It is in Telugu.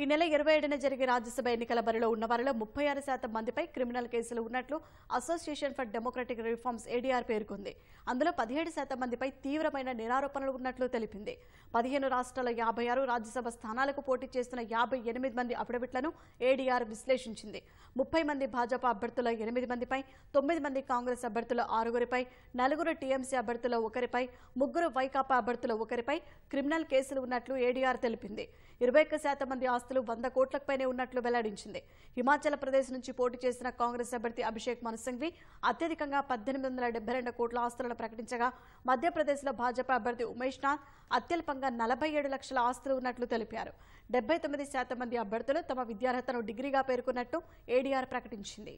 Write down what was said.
ఈ నెల ఇరవై ఏడున జరిగే రాజ్యసభ ఎన్నికల బరిలో ఉన్న వారిలో ముప్పై ఆరు శాతం మందిపై క్రిమినల్ కేసులు ఉన్నట్లు association for democratic reforms ADR పేర్కొంది అందులో పదిహేడు శాతం మందిపై తీవ్రమైన నిరారోపణలు ఉన్నట్లు తెలిపింది పదిహేను రాష్ట్రాల యాభై ఆరు రాజ్యసభ స్థానాలకు పోటీ చేస్తున్న యాభై ఎనిమిది మంది అఫిడవిట్లను ఏడీఆర్ విశ్లేషించింది ముప్పై మంది భాజపా అభ్యర్థుల ఎనిమిది మందిపై తొమ్మిది మంది కాంగ్రెస్ అభ్యర్థుల ఆరుగురిపై నలుగురు టీఎంసీ అభ్యర్థుల ఒకరిపై ముగ్గురు వైకాపా అభ్యర్థుల ఒకరిపై క్రిమినల్ కేసులు ఉన్నట్లు ఏడీఆర్ తెలిపింది ఇరవై శాతం మంది ఆస్తులు వంద కోట్లపైనే ఉన్నట్లు వెల్లడించింది హిమాచల్ ప్రదేశ్ నుంచి పోటీ చేసిన కాంగ్రెస్ అభ్యర్థి అభిషేక్ మనసింఘ్వి అత్యధికంగా పద్దెనిమిది వందల రెండు కోట్ల ఆస్తులను ప్రకటించగా మధ్యప్రదేశ్లో భాజపా అభ్యర్థి ఉమేష్ నాథ్ అత్యల్పంగా నలభై ఏడు లక్షల ఆస్తులు ఉన్నట్లు తెలిపారు డెబ్బై తొమ్మిది శాతం మంది అభ్యర్థులు తమ విద్యార్హతను డిగ్రీగా పేర్కొన్నట్టు ఏడీఆర్ ప్రకటించింది